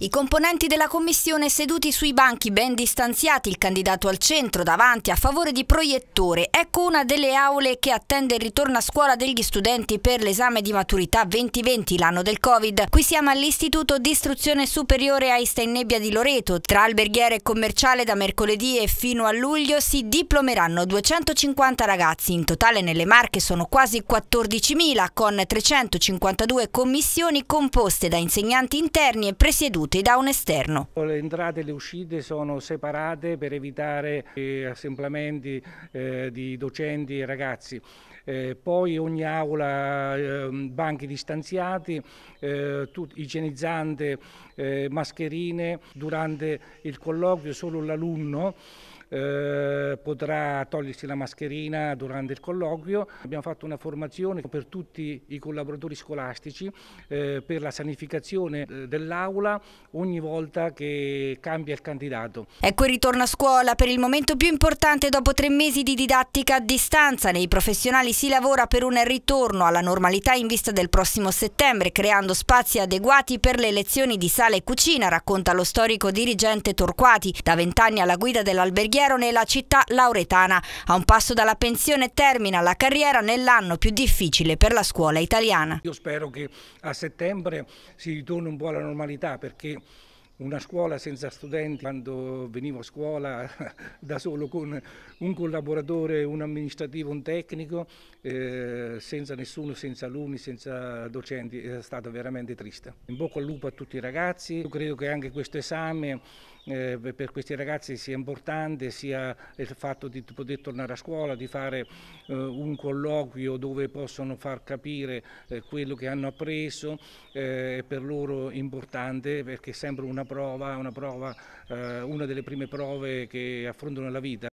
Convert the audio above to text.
I componenti della commissione seduti sui banchi ben distanziati, il candidato al centro, davanti, a favore di proiettore. Ecco una delle aule che attende il ritorno a scuola degli studenti per l'esame di maturità 2020, l'anno del Covid. Qui siamo all'Istituto di Istruzione Superiore a Nebbia di Loreto. Tra alberghiere e commerciale da mercoledì e fino a luglio si diplomeranno 250 ragazzi. In totale nelle Marche sono quasi 14.000 con 352 commissioni composte da insegnanti interni e presieduti venduti da un esterno. Le entrate e le uscite sono separate per evitare eh, assemblamenti eh, di docenti e ragazzi. Eh, poi ogni aula, ehm, banchi distanziati, igienizzante, mascherine, durante il colloquio solo l'alunno eh, potrà togliersi la mascherina durante il colloquio. Abbiamo fatto una formazione per tutti i collaboratori scolastici eh, per la sanificazione eh, dell'aula ogni volta che cambia il candidato. Ecco il ritorno a scuola per il momento più importante dopo tre mesi di didattica a distanza. Nei professionali si lavora per un ritorno alla normalità in vista del prossimo settembre, creando spazi adeguati per le lezioni di sala e cucina, racconta lo storico dirigente Torquati, da vent'anni alla guida dell'alberghiero brigadiero nella città lauretana. A un passo dalla pensione termina la carriera nell'anno più difficile per la scuola italiana. Io spero che a settembre si ritorni un po' alla normalità perché una scuola senza studenti, quando venivo a scuola da solo con un collaboratore, un amministrativo, un tecnico, eh, senza nessuno, senza alunni, senza docenti, è stata veramente triste. In bocca al lupo a tutti i ragazzi, io credo che anche questo esame eh, per questi ragazzi sia importante sia il fatto di poter tornare a scuola, di fare eh, un colloquio dove possono far capire eh, quello che hanno appreso, eh, è per loro importante perché è sempre una prova, una, prova eh, una delle prime prove che affrontano la vita.